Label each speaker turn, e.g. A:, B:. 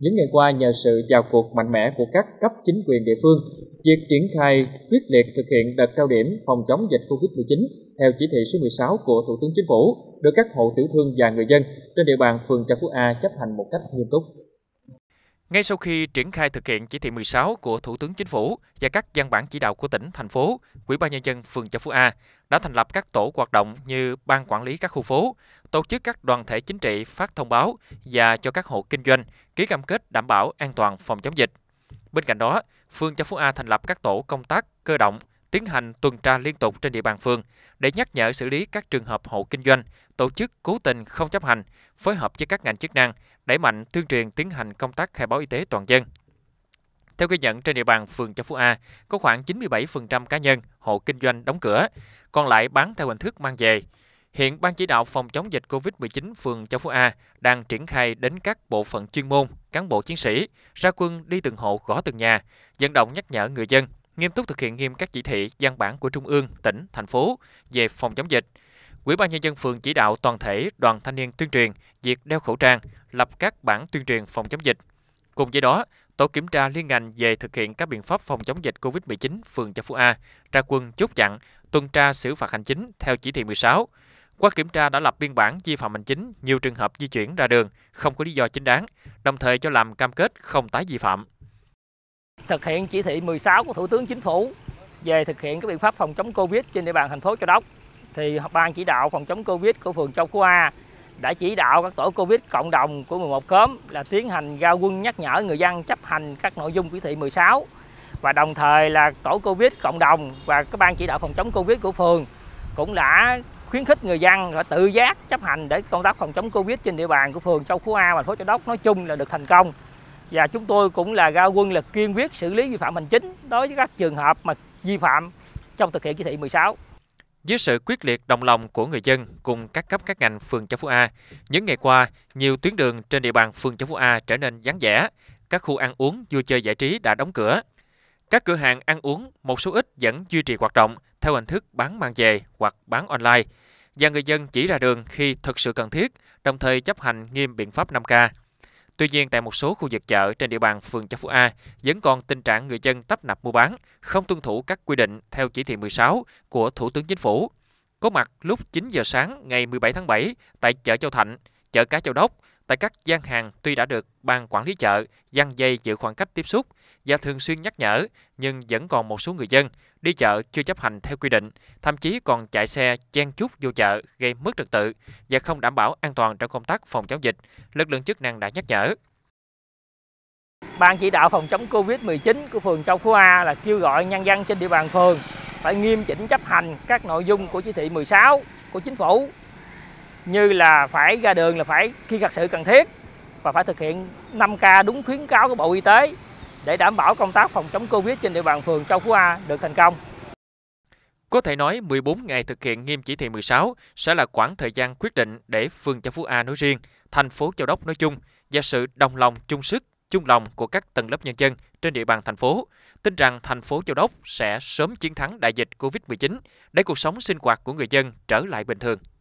A: Những ngày qua, nhờ sự vào cuộc mạnh mẽ của các cấp chính quyền địa phương, việc triển khai quyết liệt thực hiện đợt cao điểm phòng chống dịch COVID-19 theo chỉ thị số 16 của Thủ tướng Chính phủ được các hộ tiểu thương và người dân trên địa bàn phường Trà Phú A chấp hành một cách nghiêm túc. Ngay sau khi triển khai thực hiện chỉ thị 16 của Thủ tướng Chính phủ và các văn bản chỉ đạo của tỉnh, thành phố, Ủy ban nhân dân phường Châu Phú A đã thành lập các tổ hoạt động như ban quản lý các khu phố, tổ chức các đoàn thể chính trị phát thông báo và cho các hộ kinh doanh ký cam kết đảm bảo an toàn phòng chống dịch. Bên cạnh đó, phường Châu Phú A thành lập các tổ công tác cơ động tiến hành tuần tra liên tục trên địa bàn phường để nhắc nhở xử lý các trường hợp hộ kinh doanh, tổ chức cố tình không chấp hành, phối hợp với các ngành chức năng, đẩy mạnh tuyên truyền tiến hành công tác khai báo y tế toàn dân. Theo ghi nhận trên địa bàn phường Châu Phú A, có khoảng 97% cá nhân, hộ kinh doanh đóng cửa, còn lại bán theo hình thức mang về. Hiện Ban chỉ đạo phòng chống dịch COVID-19 phường Châu Phú A đang triển khai đến các bộ phận chuyên môn, cán bộ chiến sĩ, ra quân đi từng hộ gõ từng nhà, vận động nhắc nhở người dân nghiêm túc thực hiện nghiêm các chỉ thị, văn bản của trung ương, tỉnh, thành phố về phòng chống dịch. Ủy ban nhân dân phường chỉ đạo toàn thể đoàn thanh niên tuyên truyền việc đeo khẩu trang, lập các bản tuyên truyền phòng chống dịch. Cùng với đó, tổ kiểm tra liên ngành về thực hiện các biện pháp phòng chống dịch COVID-19 phường Châu Phú A ra quân chốt chặn, tuần tra xử phạt hành chính theo chỉ thị 16. Qua kiểm tra đã lập biên bản vi phạm hành chính nhiều trường hợp di chuyển ra đường không có lý do chính đáng, đồng thời cho làm cam kết không tái vi phạm
B: thực hiện chỉ thị 16 của Thủ tướng Chính phủ về thực hiện các biện pháp phòng chống Covid trên địa bàn thành phố Châu Đốc thì ban chỉ đạo phòng chống Covid của phường Châu Phú A đã chỉ đạo các tổ Covid cộng đồng của 11 khóm là tiến hành ra quân nhắc nhở người dân chấp hành các nội dung chỉ thị 16 và đồng thời là tổ Covid cộng đồng và các ban chỉ đạo phòng chống Covid của phường cũng đã khuyến khích người dân là tự giác chấp hành để công tác phòng chống Covid trên địa bàn của phường Châu Phú A và thành phố Châu Đốc nói chung là được thành công và chúng tôi cũng là ra quân là kiên quyết xử lý vi phạm hành chính đối với các trường hợp mà vi phạm trong thực hiện chỉ thị 16.
A: Dưới sự quyết liệt đồng lòng của người dân cùng các cấp các ngành phường Châu Phú A, những ngày qua, nhiều tuyến đường trên địa bàn phường Châu Phú A trở nên vắng vẻ, các khu ăn uống, vui chơi giải trí đã đóng cửa. Các cửa hàng ăn uống, một số ít vẫn duy trì hoạt động theo hình thức bán mang về hoặc bán online, và người dân chỉ ra đường khi thực sự cần thiết, đồng thời chấp hành nghiêm biện pháp 5K. Tuy nhiên, tại một số khu vực chợ trên địa bàn phường Châu Phú A vẫn còn tình trạng người dân tấp nập mua bán, không tuân thủ các quy định theo chỉ thị 16 của Thủ tướng Chính phủ. Có mặt lúc 9 giờ sáng ngày 17 tháng 7 tại chợ Châu Thạnh, chợ Cá Châu Đốc, Tại các gian hàng tuy đã được ban quản lý chợ dăng dây giữ khoảng cách tiếp xúc và thường xuyên nhắc nhở, nhưng vẫn còn một số người dân đi chợ chưa chấp hành theo quy định, thậm chí còn chạy xe chen chúc vô chợ gây mất trật tự và không đảm bảo an toàn trong công tác phòng chống dịch. Lực lượng chức năng đã nhắc nhở.
B: Ban chỉ đạo phòng chống Covid-19 của phường Châu Phú A là kêu gọi nhân dân trên địa bàn phường phải nghiêm chỉnh chấp hành các nội dung của chỉ thị 16 của chính phủ như là phải ra đường là phải khi thật sự cần thiết và phải thực hiện 5K đúng khuyến cáo của Bộ Y tế để đảm bảo công tác phòng chống Covid trên địa bàn phường Châu Phú A được thành công.
A: Có thể nói 14 ngày thực hiện nghiêm chỉ thị 16 sẽ là quãng thời gian quyết định để phường Châu Phú A nói riêng, thành phố Châu Đốc nói chung và sự đồng lòng chung sức, chung lòng của các tầng lớp nhân dân trên địa bàn thành phố, tin rằng thành phố Châu Đốc sẽ sớm chiến thắng đại dịch Covid-19 để cuộc sống sinh hoạt của người dân trở lại bình thường.